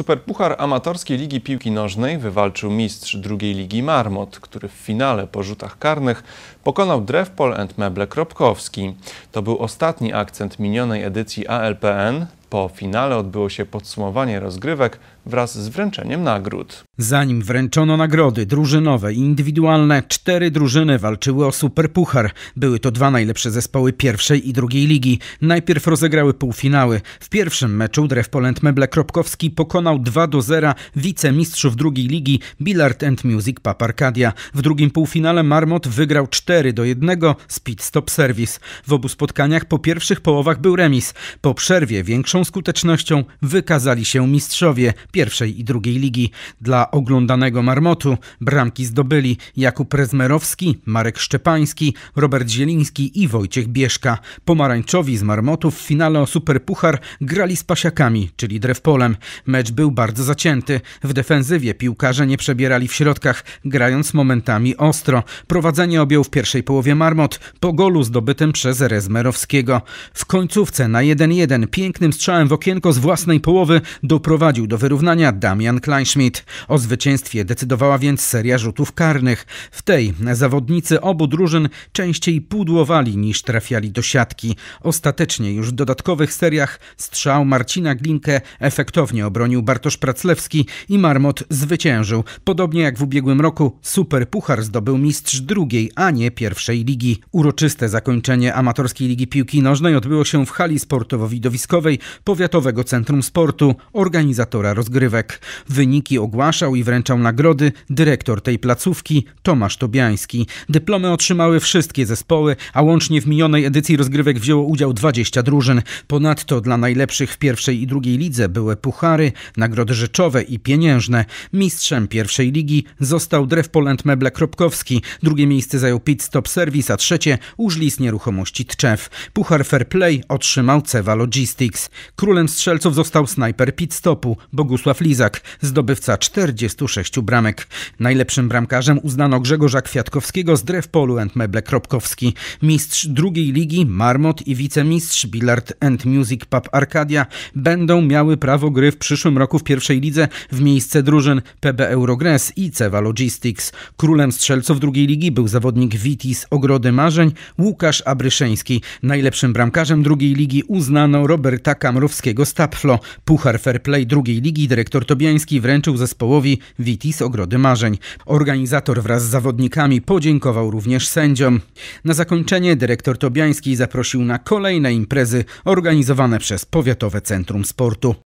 Superpuchar amatorskiej Ligi Piłki Nożnej wywalczył mistrz drugiej ligi Marmot, który w finale po rzutach karnych pokonał Drewpol and Meble Kropkowski. To był ostatni akcent minionej edycji ALPN. Po finale odbyło się podsumowanie rozgrywek wraz z wręczeniem nagród. Zanim wręczono nagrody drużynowe i indywidualne, cztery drużyny walczyły o superpuchar. Były to dwa najlepsze zespoły pierwszej i drugiej ligi. Najpierw rozegrały półfinały. W pierwszym meczu Drew Polent Meble Kropkowski pokonał 2 do 0 wicemistrzów drugiej ligi Billard and Music Pap Arcadia. W drugim półfinale Marmot wygrał 4 do 1 z Pit Stop Service. W obu spotkaniach po pierwszych połowach był remis. Po przerwie większą skutecznością wykazali się mistrzowie pierwszej i drugiej ligi. Dla oglądanego marmotu bramki zdobyli Jakub Rezmerowski, Marek Szczepański, Robert Zieliński i Wojciech Bieszka. Pomarańczowi z marmotów w finale o Superpuchar grali z pasiakami, czyli drewpolem. Mecz był bardzo zacięty. W defensywie piłkarze nie przebierali w środkach, grając momentami ostro. Prowadzenie objął w pierwszej połowie marmot po golu zdobytym przez Rezmerowskiego. W końcówce na 1-1 pięknym strzałem strzałem w okienko z własnej połowy doprowadził do wyrównania Damian Kleinschmidt. O zwycięstwie decydowała więc seria rzutów karnych. W tej zawodnicy obu drużyn częściej pudłowali niż trafiali do siatki. Ostatecznie już w dodatkowych seriach strzał Marcina Glinkę efektownie obronił Bartosz Praclewski i Marmot zwyciężył. Podobnie jak w ubiegłym roku Super Puchar zdobył mistrz drugiej, a nie pierwszej ligi. Uroczyste zakończenie amatorskiej ligi piłki nożnej odbyło się w hali sportowo-widowiskowej, Powiatowego Centrum Sportu, organizatora rozgrywek. Wyniki ogłaszał i wręczał nagrody dyrektor tej placówki Tomasz Tobiański. Dyplomy otrzymały wszystkie zespoły, a łącznie w minionej edycji rozgrywek wzięło udział 20 drużyn. Ponadto dla najlepszych w pierwszej i drugiej lidze były puchary, nagrody rzeczowe i pieniężne. Mistrzem pierwszej ligi został Drewpoland Meble Kropkowski, drugie miejsce zajął Pit Stop Service, a trzecie Użlis Nieruchomości Tczew. Puchar Fair Play otrzymał Cewa Logistics. Królem strzelców został snajper pitstopu Bogusław Lizak, zdobywca 46 bramek. Najlepszym bramkarzem uznano Grzegorza Kwiatkowskiego z Drewpolu and Meble Kropkowski, mistrz drugiej ligi Marmot i wicemistrz Billard and Music Pub Arcadia będą miały prawo gry w przyszłym roku w pierwszej lidze w miejsce drużyn PB Eurogres i Cewa Logistics. Królem strzelców drugiej ligi był zawodnik Vitis Ogrody Marzeń Łukasz Abryszeński. Najlepszym bramkarzem drugiej ligi uznano Roberta Kamro Mrowskiego z Tapflo. Puchar Fair Play drugiej ligi dyrektor Tobiański wręczył zespołowi Witis Ogrody Marzeń. Organizator wraz z zawodnikami podziękował również sędziom. Na zakończenie dyrektor Tobiański zaprosił na kolejne imprezy organizowane przez Powiatowe Centrum Sportu.